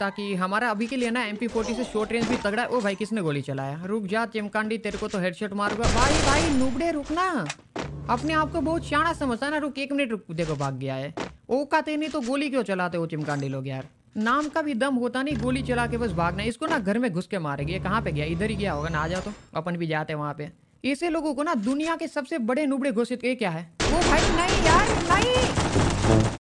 ताकि हमारा अभी के लिए ना एम से शॉर्ट रेंज भी तगड़ा है ओ भाई किसने गोली चलाया रुक जा चिमकांडी तेरे को तो हेडशॉट मारूंगा भाई भाई नुबड़े रुकना अपने आप को बहुत श्याणा समझता ना रुक एक मिनट रुक देखो भाग गया है ओका ते नहीं तो गोली क्यों चलाते वो चिमकांडी लोग यार नाम का भी दम होता नहीं गोली चला के बस भागना इसको ना घर में घुस के मारेगी ये कहाँ पे गया इधर ही गया होगा ना आ जाओ तो अपन भी जाते वहाँ पे ऐसे लोगों को ना दुनिया के सबसे बड़े नुबड़े घोषित ये क्या है वो भाई नहीं यार